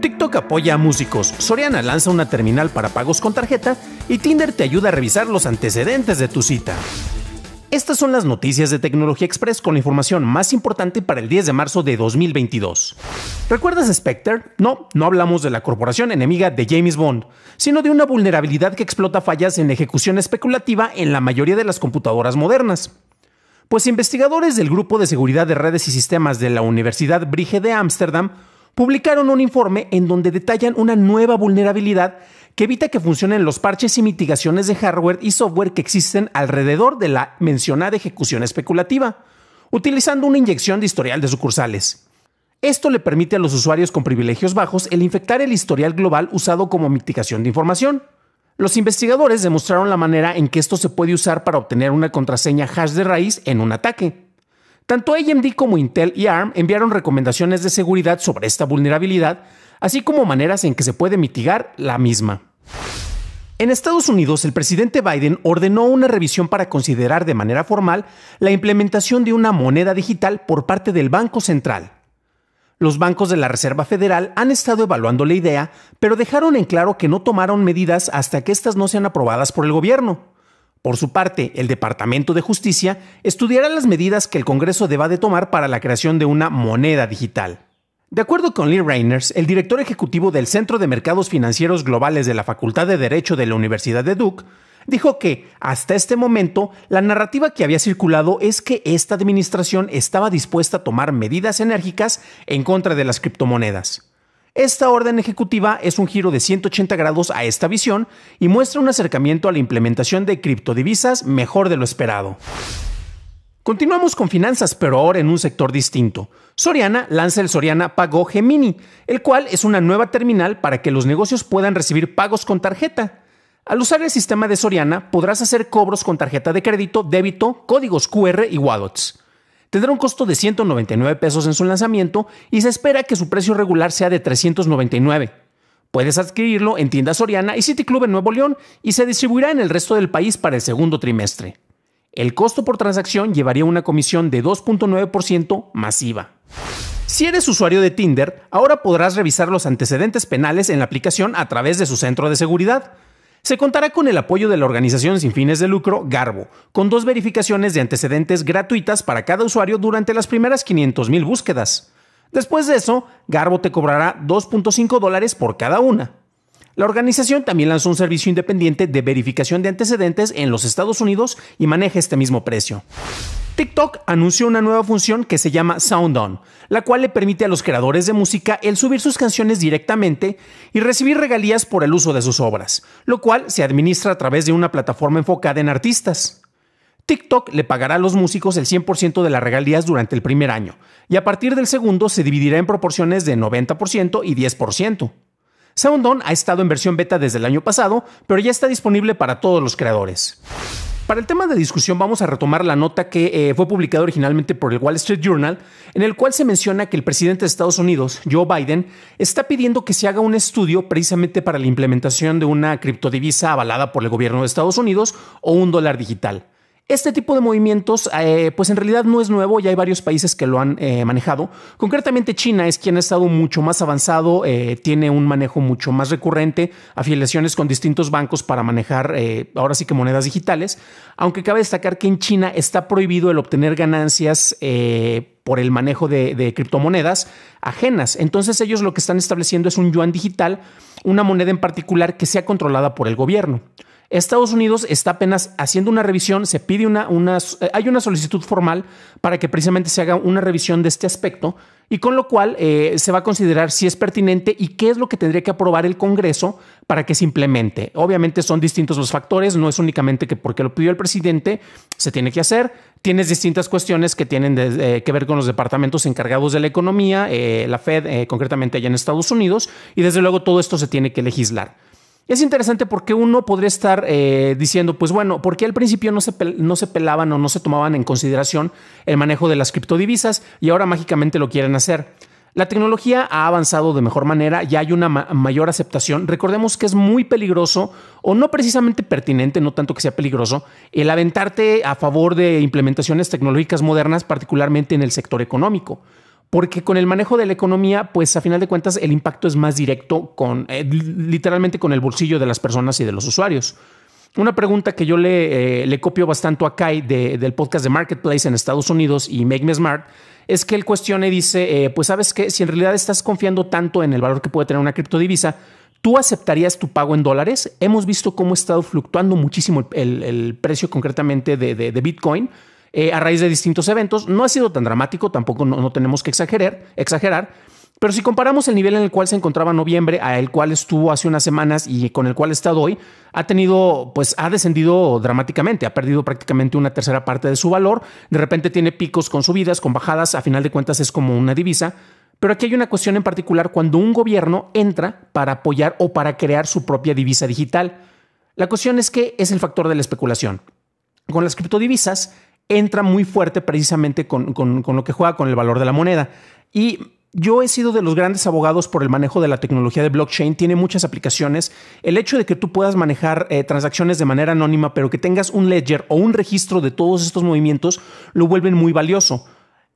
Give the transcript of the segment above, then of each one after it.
TikTok apoya a músicos, Soriana lanza una terminal para pagos con tarjeta y Tinder te ayuda a revisar los antecedentes de tu cita. Estas son las noticias de Tecnología Express con la información más importante para el 10 de marzo de 2022. ¿Recuerdas Spectre? No, no hablamos de la corporación enemiga de James Bond, sino de una vulnerabilidad que explota fallas en ejecución especulativa en la mayoría de las computadoras modernas. Pues investigadores del Grupo de Seguridad de Redes y Sistemas de la Universidad Brige de Ámsterdam publicaron un informe en donde detallan una nueva vulnerabilidad que evita que funcionen los parches y mitigaciones de hardware y software que existen alrededor de la mencionada ejecución especulativa, utilizando una inyección de historial de sucursales. Esto le permite a los usuarios con privilegios bajos el infectar el historial global usado como mitigación de información. Los investigadores demostraron la manera en que esto se puede usar para obtener una contraseña hash de raíz en un ataque. Tanto AMD como Intel y ARM enviaron recomendaciones de seguridad sobre esta vulnerabilidad, así como maneras en que se puede mitigar la misma. En Estados Unidos, el presidente Biden ordenó una revisión para considerar de manera formal la implementación de una moneda digital por parte del Banco Central. Los bancos de la Reserva Federal han estado evaluando la idea, pero dejaron en claro que no tomaron medidas hasta que éstas no sean aprobadas por el gobierno. Por su parte, el Departamento de Justicia estudiará las medidas que el Congreso deba de tomar para la creación de una moneda digital. De acuerdo con Lee Reiners, el director ejecutivo del Centro de Mercados Financieros Globales de la Facultad de Derecho de la Universidad de Duke, dijo que hasta este momento la narrativa que había circulado es que esta administración estaba dispuesta a tomar medidas enérgicas en contra de las criptomonedas. Esta orden ejecutiva es un giro de 180 grados a esta visión y muestra un acercamiento a la implementación de criptodivisas mejor de lo esperado. Continuamos con finanzas, pero ahora en un sector distinto. Soriana lanza el Soriana Pago Gemini, el cual es una nueva terminal para que los negocios puedan recibir pagos con tarjeta. Al usar el sistema de Soriana podrás hacer cobros con tarjeta de crédito, débito, códigos QR y WADOTS. Tendrá un costo de 199 pesos en su lanzamiento y se espera que su precio regular sea de 399. Puedes adquirirlo en tiendas Soriana y City Club en Nuevo León y se distribuirá en el resto del país para el segundo trimestre. El costo por transacción llevaría una comisión de 2.9% masiva. Si eres usuario de Tinder, ahora podrás revisar los antecedentes penales en la aplicación a través de su centro de seguridad. Se contará con el apoyo de la organización sin fines de lucro Garbo, con dos verificaciones de antecedentes gratuitas para cada usuario durante las primeras 500.000 búsquedas. Después de eso, Garbo te cobrará 2.5 dólares por cada una. La organización también lanzó un servicio independiente de verificación de antecedentes en los Estados Unidos y maneja este mismo precio. TikTok anunció una nueva función que se llama Sound On, la cual le permite a los creadores de música el subir sus canciones directamente y recibir regalías por el uso de sus obras, lo cual se administra a través de una plataforma enfocada en artistas. TikTok le pagará a los músicos el 100% de las regalías durante el primer año, y a partir del segundo se dividirá en proporciones de 90% y 10%. SoundOn ha estado en versión beta desde el año pasado, pero ya está disponible para todos los creadores. Para el tema de discusión vamos a retomar la nota que eh, fue publicada originalmente por el Wall Street Journal, en el cual se menciona que el presidente de Estados Unidos, Joe Biden, está pidiendo que se haga un estudio precisamente para la implementación de una criptodivisa avalada por el gobierno de Estados Unidos o un dólar digital. Este tipo de movimientos, eh, pues en realidad no es nuevo, y hay varios países que lo han eh, manejado. Concretamente China es quien ha estado mucho más avanzado, eh, tiene un manejo mucho más recurrente, afiliaciones con distintos bancos para manejar ahora sí que monedas digitales, aunque cabe destacar que en China está prohibido el obtener ganancias por el manejo de, criptomonedas ajenas. Entonces ellos lo que están estableciendo es un yuan digital, una moneda en particular que sea controlada por el gobierno. Estados Unidos está apenas haciendo una revisión, se pide una, eh, hay una solicitud formal para que precisamente se haga una revisión de este aspecto y con lo cual eh, se va a considerar si es pertinente y qué es lo que tendría que aprobar el Congreso para que se implemente. Obviamente son distintos los factores, no es únicamente que porque lo pidió el presidente se tiene que hacer, tienes distintas cuestiones que tienen eh, que ver con los departamentos encargados de la economía, la Fed concretamente allá en Estados Unidos y desde luego todo esto se tiene que legislar. Es interesante porque uno podría estar eh, diciendo, pues bueno, ¿por qué al principio no se, no se pelaban o no se tomaban en consideración el manejo de las criptodivisas y ahora mágicamente lo quieren hacer? La tecnología ha avanzado de mejor manera, y hay una mayor aceptación. Recordemos que es muy peligroso o no precisamente pertinente, no tanto que sea peligroso, el aventarte a favor de implementaciones tecnológicas modernas, particularmente en el sector económico porque con el manejo de la economía, pues a final de cuentas el impacto es más directo con eh, literalmente con el bolsillo de las personas y de los usuarios. Una pregunta que yo le, eh, copio bastante a Kai del podcast de Marketplace en Estados Unidos y Make Me Smart es que él cuestione y dice, eh, pues sabes que si en realidad estás confiando tanto en el valor que puede tener una criptodivisa, ¿tú aceptarías tu pago en dólares? Hemos visto cómo ha estado fluctuando muchísimo el, precio concretamente de Bitcoin eh, a raíz de distintos eventos. No ha sido tan dramático, tampoco no, tenemos que exagerar, exagerar. Pero si comparamos el nivel en el cual se encontraba noviembre a el cual estuvo hace unas semanas y con el cual ha estado hoy, ha tenido, pues ha descendido dramáticamente, ha perdido prácticamente una tercera parte de su valor. De repente tiene picos con subidas, con bajadas, a final de cuentas es como una divisa. Pero aquí hay una cuestión en particular cuando un gobierno entra para apoyar o para crear su propia divisa digital. La cuestión es que es el factor de la especulación. Con las criptodivisas, entra muy fuerte precisamente con, lo que juega con el valor de la moneda. Y yo he sido de los grandes abogados por el manejo de la tecnología de blockchain, tiene muchas aplicaciones. El hecho de que tú puedas manejar eh, transacciones de manera anónima, pero que tengas un ledger o un registro de todos estos movimientos, lo vuelven muy valioso.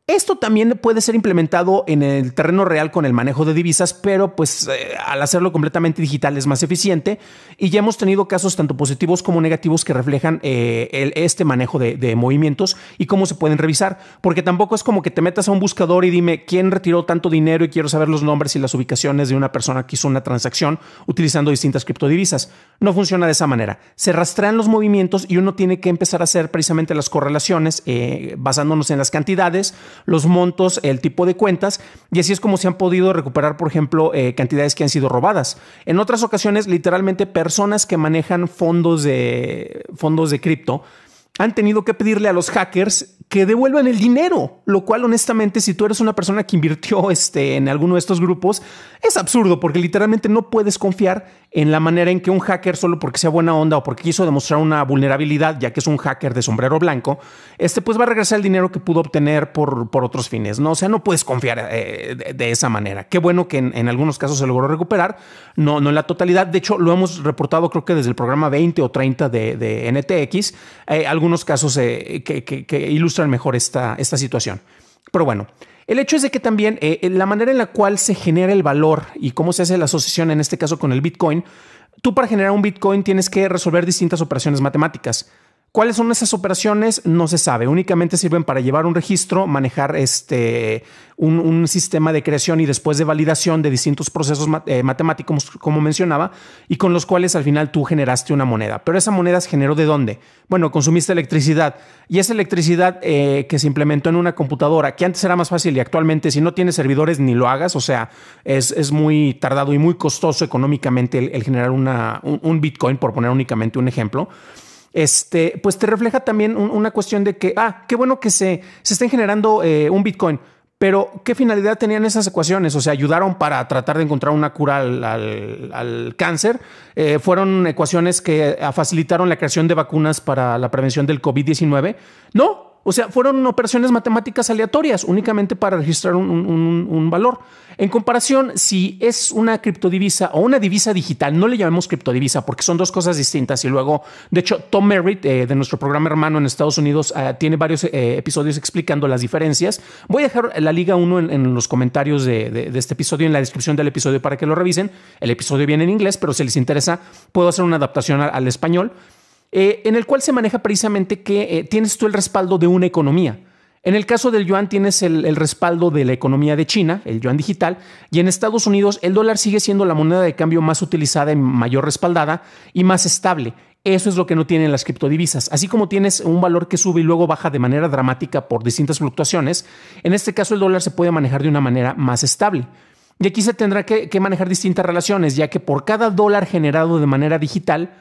Esto también puede ser implementado en el terreno real con el manejo de divisas, pero pues eh, al hacerlo completamente digital es más eficiente y ya hemos tenido casos tanto positivos como negativos que reflejan eh, este manejo de, movimientos y cómo se pueden revisar, porque tampoco es como que te metas a un buscador y dime quién retiró tanto dinero y quiero saber los nombres y las ubicaciones de una persona que hizo una transacción utilizando distintas criptodivisas. No funciona de esa manera. Se rastrean los movimientos y uno tiene que empezar a hacer precisamente las correlaciones eh, basándonos en las cantidades los montos, el tipo de cuentas, y así es como se han podido recuperar, por ejemplo, eh, cantidades que han sido robadas. En otras ocasiones, literalmente personas que manejan fondos de, fondos de cripto, han tenido que pedirle a los hackers que devuelvan el dinero, lo cual honestamente si tú eres una persona que invirtió este, en alguno de estos grupos, es absurdo porque literalmente no puedes confiar en la manera en que un hacker, solo porque sea buena onda o porque quiso demostrar una vulnerabilidad, ya que es un hacker de sombrero blanco, este, pues va a regresar el dinero que pudo obtener por, por otros fines, ¿no? O sea, no puedes confiar eh, de, esa manera. Qué bueno que en, algunos casos se logró recuperar, no, no en la totalidad, de hecho lo hemos reportado creo que desde el programa 20 o 30 de, NTX, eh, algunos casos eh, que, ilustran mejor esta, esta situación. Pero bueno, el hecho es de que también eh, eh, la manera en la cual se genera el valor y cómo se hace la asociación en este caso con el Bitcoin, tú para generar un Bitcoin tienes que resolver distintas operaciones matemáticas. ¿Cuáles son esas operaciones? No se sabe. Únicamente sirven para llevar un registro, manejar este, un, sistema de creación y después de validación de distintos procesos eh, matemáticos, como mencionaba, y con los cuales al final tú generaste una moneda. Pero esa moneda se generó de dónde? Bueno, consumiste electricidad. Y esa electricidad eh, que se implementó en una computadora, que antes era más fácil y actualmente si no tienes servidores ni lo hagas, o sea, es, muy tardado y muy costoso económicamente el, generar una, un Bitcoin, por poner únicamente un ejemplo este, pues te refleja también una cuestión de que, ah, qué bueno que se, se estén generando eh, un Bitcoin, pero ¿qué finalidad tenían esas ecuaciones? O sea, ayudaron para tratar de encontrar una cura al, cáncer. Eh, fueron ecuaciones que ah, facilitaron la creación de vacunas para la prevención del COVID-19. No, o sea, fueron operaciones matemáticas aleatorias únicamente para registrar un, valor. En comparación, si es una criptodivisa o una divisa digital, no le llamemos criptodivisa porque son dos cosas distintas. Y luego, de hecho, Tom Merritt eh, de nuestro programa hermano en Estados Unidos ah, tiene varios eh, episodios explicando las diferencias. Voy a dejar la liga 1 en, los comentarios de, este episodio, en la descripción del episodio para que lo revisen. El episodio viene en inglés, pero si les interesa, puedo hacer una adaptación al español. Eh, en el cual se maneja precisamente que eh, tienes tú el respaldo de una economía. En el caso del yuan tienes el, respaldo de la economía de China, el yuan digital, y en Estados Unidos el dólar sigue siendo la moneda de cambio más utilizada y mayor respaldada y más estable. Eso es lo que no tienen las criptodivisas. Así como tienes un valor que sube y luego baja de manera dramática por distintas fluctuaciones, en este caso el dólar se puede manejar de una manera más estable. Y aquí se tendrá que manejar distintas relaciones, ya que por cada dólar generado de manera digital,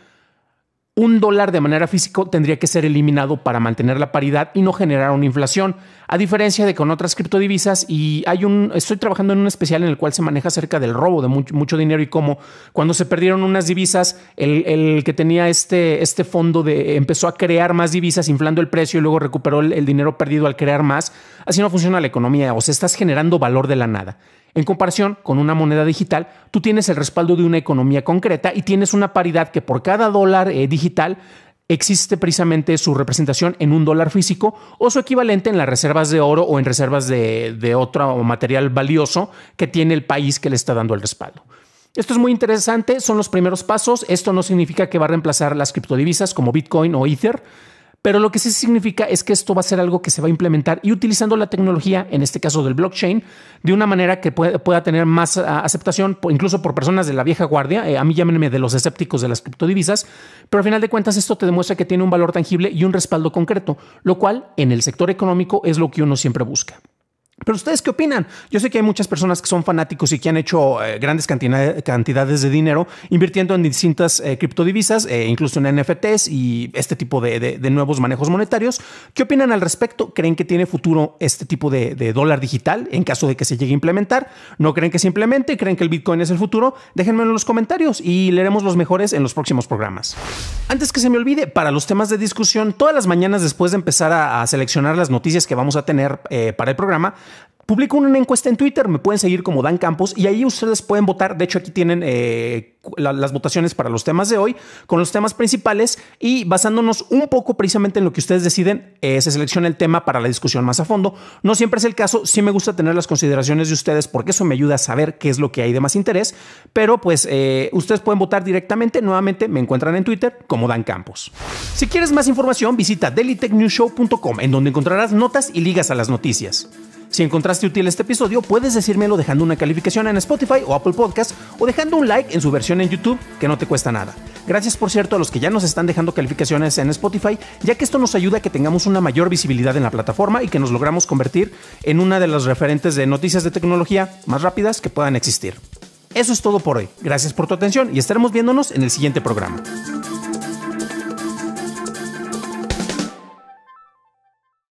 un dólar de manera física tendría que ser eliminado para mantener la paridad y no generar una inflación, a diferencia de con otras criptodivisas y hay un estoy trabajando en un especial en el cual se maneja acerca del robo de mucho, dinero y cómo cuando se perdieron unas divisas el, que tenía este este fondo de empezó a crear más divisas inflando el precio y luego recuperó el, el dinero perdido al crear más Así no funciona la economía, o sea, estás generando valor de la nada. En comparación con una moneda digital, tú tienes el respaldo de una economía concreta y tienes una paridad que por cada dólar eh, digital existe precisamente su representación en un dólar físico o su equivalente en las reservas de oro o en reservas de, de otro material valioso que tiene el país que le está dando el respaldo. Esto es muy interesante, son los primeros pasos, esto no significa que va a reemplazar las criptodivisas como Bitcoin o Ether, pero lo que sí significa es que esto va a ser algo que se va a implementar y utilizando la tecnología, en este caso del blockchain, de una manera que pueda tener más ah, aceptación, incluso por personas de la vieja guardia. Eh, a mí llámenme de los escépticos de las criptodivisas, pero al final de cuentas esto te demuestra que tiene un valor tangible y un respaldo concreto, lo cual en el sector económico es lo que uno siempre busca. Pero ustedes qué opinan? Yo sé que hay muchas personas que son fanáticos y que han hecho eh, grandes cantidades de dinero invirtiendo en distintas eh, criptodivisas, eh, incluso en NFTs y este tipo de, nuevos manejos monetarios. ¿Qué opinan al respecto? ¿Creen que tiene futuro este tipo de, dólar digital en caso de que se llegue a implementar? ¿No creen que simplemente ¿Creen que el Bitcoin es el futuro? Déjenmelo en los comentarios y leeremos los mejores en los próximos programas. Antes que se me olvide, para los temas de discusión, todas las mañanas después de empezar a seleccionar las noticias que vamos a tener para el programa, Publico una encuesta en Twitter, me pueden seguir como Dan Campos y ahí ustedes pueden votar. De hecho, aquí tienen eh, las votaciones para los temas de hoy, con los temas principales y basándonos un poco precisamente en lo que ustedes deciden, eh, se selecciona el tema para la discusión más a fondo. No siempre es el caso, sí me gusta tener las consideraciones de ustedes porque eso me ayuda a saber qué es lo que hay de más interés, pero pues eh, ustedes pueden votar directamente. Nuevamente me encuentran en Twitter como Dan Campos. Si quieres más información, visita dailytechnewshow.com en donde encontrarás notas y ligas a las noticias. Si encontraste útil este episodio, puedes decírmelo dejando una calificación en Spotify o Apple Podcast o dejando un like en su versión en YouTube, que no te cuesta nada. Gracias por cierto a los que ya nos están dejando calificaciones en Spotify, ya que esto nos ayuda a que tengamos una mayor visibilidad en la plataforma y que nos logramos convertir en una de las referentes de noticias de tecnología más rápidas que puedan existir. Eso es todo por hoy. Gracias por tu atención y estaremos viéndonos en el siguiente programa.